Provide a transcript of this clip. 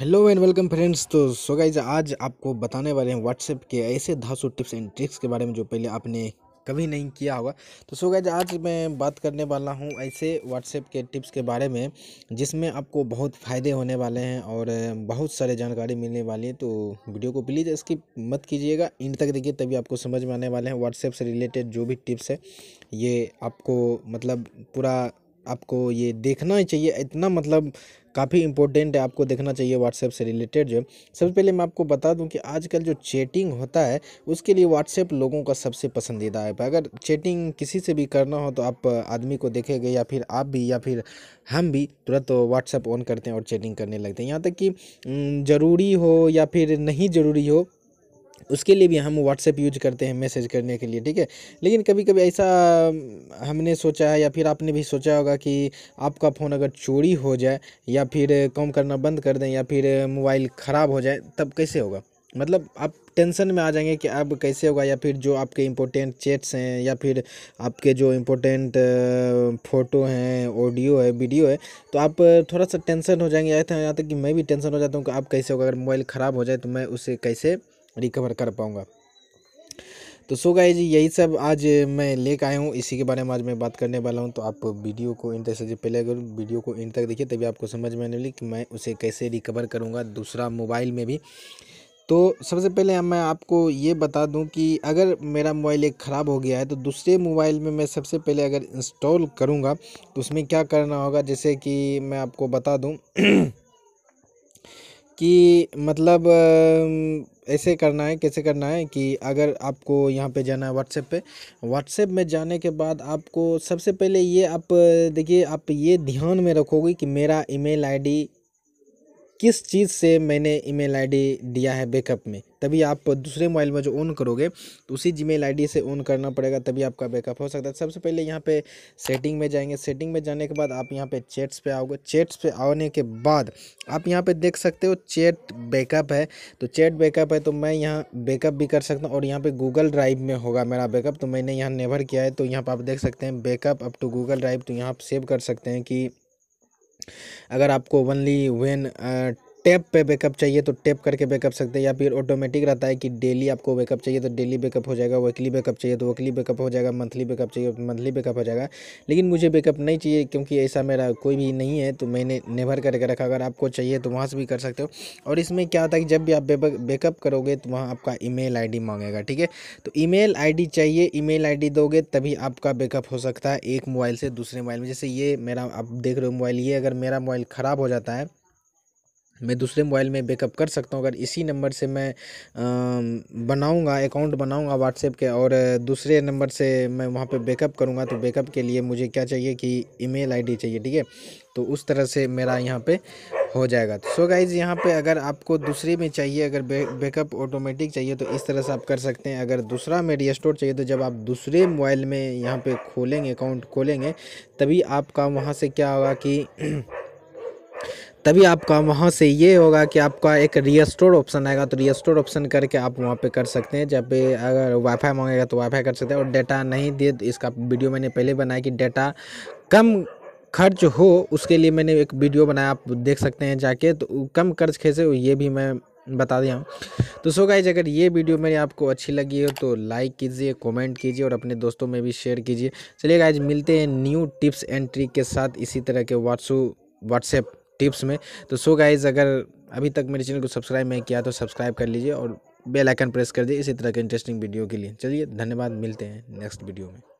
hello and welcome friends तो so guys आज आपको बताने वाले हैं व्हाट्सएप के ऐसे धासु टिप्स एंड ट्रिक्स के बारे में जो पहले आपने कभी नहीं किया होगा तो सो गाइज आज मैं बात करने वाला हूँ ऐसे व्हाट्सएप के टिप्स के बारे में जिसमें आपको बहुत फ़ायदे होने वाले हैं और बहुत सारे जानकारी मिलने वाली है तो वीडियो को प्लीज़ इसकी मत कीजिएगा इंड तक देखिए तभी आपको समझ में आने वाले हैं व्हाट्सएप से रिलेटेड जो भी टिप्स है ये आपको मतलब पूरा आपको ये देखना ही चाहिए इतना मतलब काफ़ी इंपॉर्टेंट है आपको देखना चाहिए व्हाट्सएप से रिलेटेड जो सबसे पहले मैं आपको बता दूं कि आजकल जो चैटिंग होता है उसके लिए व्हाट्सएप लोगों का सबसे पसंदीदा ऐप है अगर चैटिंग किसी से भी करना हो तो आप आदमी को देखेंगे या फिर आप भी या फिर हम भी तुरंत तो व्हाट्सएप ऑन करते हैं और चैटिंग करने लगते हैं यहाँ तक कि ज़रूरी हो या फिर नहीं ज़रूरी हो उसके लिए भी हम व्हाट्सएप यूज करते हैं मैसेज करने के लिए ठीक है लेकिन कभी कभी ऐसा हमने सोचा है या फिर आपने भी सोचा होगा कि आपका फ़ोन अगर चोरी हो जाए या फिर कॉम करना बंद कर दें या फिर मोबाइल ख़राब हो जाए तब कैसे होगा मतलब आप टेंशन में आ जाएंगे कि अब कैसे होगा या फिर जो आपके इम्पोर्टेंट चैट्स हैं या फिर आपके जो इम्पोर्टेंट फ़ोटो हैं ऑडियो है वीडियो है तो आप थोड़ा सा टेंशन हो जाएंगे यहाँ तक कि मैं भी टेंशन हो जाता हूँ कि अब कैसे होगा अगर मोबाइल ख़राब हो जाए तो मैं उसे कैसे रिकवर कर पाऊँगा तो सो जी यही सब आज मैं लेकर आया हूँ इसी के बारे में आज मैं बात करने वाला हूँ तो आप वीडियो को इन तक से पहले अगर वीडियो को इन तक देखिए तभी आपको समझ में आने वाली कि मैं उसे कैसे रिकवर करूँगा दूसरा मोबाइल में भी तो सबसे पहले मैं आपको ये बता दूं कि अगर मेरा मोबाइल एक ख़राब हो गया है तो दूसरे मोबाइल में मैं सबसे पहले अगर इंस्टॉल करूँगा तो उसमें क्या करना होगा जैसे कि मैं आपको बता दूँ कि मतलब ऐसे करना है कैसे करना है कि अगर आपको यहाँ पे जाना है व्हाट्सएप पे व्हाट्सएप में जाने के बाद आपको सबसे पहले ये आप देखिए आप ये ध्यान में रखोगे कि मेरा ईमेल आईडी किस चीज़ से मैंने ईमेल आईडी दिया है बैकअप में तभी आप दूसरे मोबाइल में जो ऑन करोगे तो उसी जी मेल से ऑन करना पड़ेगा तभी आपका बैकअप हो सकता है सबसे पहले यहाँ पे सेटिंग में जाएंगे सेटिंग में जाने के बाद आप यहाँ पे चैट्स पे आओगे चैट्स पे आने के बाद आप यहाँ पे देख सकते हो चैट बैकअप है तो चैट बैकअप है तो मैं यहाँ बैकअप भी कर सकता हूँ और यहाँ पर गूगल ड्राइव में होगा मेरा बैकअप तो मैंने यहाँ नेवर किया है तो यहाँ पर आप देख सकते हैं backup up to Google Drive तो यहाँ आप सेव कर सकते हैं कि अगर आपको ओनली वेन टैप पे बैकअप चाहिए तो टैप करके बैकअप सकते हैं या फिर ऑटोमेटिक रहता है कि डेली आपको बैकअप चाहिए तो डेली बैकअप हो जाएगा वीकली बैकअप चाहिए तो वीकली बैकअप हो जाएगा मंथली बैकअप चाहिए तो मंथली बैकअप हो जाएगा लेकिन मुझे बैकअप नहीं चाहिए क्योंकि ऐसा मेरा कोई भी नहीं है तो मैंने नेवर करके रखा अगर आपको चाहिए तो वहाँ से भी कर सकते हो और इसमें क्या होता है कि जब भी आप बैकअप करोगे तो वहाँ आपका ई मेल मांगेगा ठीक है तो ई मेल चाहिए ई मेल दोगे तभी आपका बैकअप हो सकता है एक मोबाइल से दूसरे मोबाइल में जैसे ये मेरा आप देख रहे हो मोबाइल ये अगर मेरा मोबाइल ख़राब हो जाता है मैं दूसरे मोबाइल में बैकअप कर सकता हूँ अगर इसी नंबर से मैं बनाऊंगा अकाउंट बनाऊंगा व्हाट्सएप के और दूसरे नंबर से मैं वहाँ पे बैकअप करूँगा तो बैकअप के लिए मुझे क्या चाहिए कि ईमेल आईडी चाहिए ठीक है तो उस तरह से मेरा यहाँ पे हो जाएगा तो सो गाइज यहाँ पे अगर आपको दूसरे में चाहिए अगर बैकअप ऑटोमेटिक चाहिए तो इस तरह से आप कर सकते हैं अगर दूसरा में रिस्टोर चाहिए तो जब आप दूसरे मोबाइल में यहाँ पर खोलेंगे अकाउंट खोलेंगे तभी आपका वहाँ से क्या होगा कि तभी आपका वहाँ से ये होगा कि आपका एक रीस्टोर ऑप्शन आएगा तो रीस्टोर ऑप्शन करके आप वहाँ पे कर सकते हैं जब अगर वाईफाई मांगेगा तो वाईफाई कर सकते हैं और डाटा नहीं दिए इसका वीडियो मैंने पहले बनाया कि डाटा कम खर्च हो उसके लिए मैंने एक वीडियो बनाया आप देख सकते हैं जाके तो कम खर्च कैसे हो ये भी मैं बता दिया हूँ तो सो गाइज अगर ये वीडियो मेरी आपको अच्छी लगी हो तो लाइक कीजिए कमेंट कीजिए और अपने दोस्तों में भी शेयर कीजिए चलिए गाइज मिलते हैं न्यू टिप्स एंड ट्रिक के साथ इसी तरह के व्हाट्सू व्हाट्सएप टिप्स में तो सो गाइज अगर अभी तक मेरे चैनल को सब्सक्राइब नहीं किया तो सब्सक्राइब कर लीजिए और बेल आइकन प्रेस कर दीजिए इसी तरह के इंटरेस्टिंग वीडियो के लिए चलिए धन्यवाद मिलते हैं नेक्स्ट वीडियो में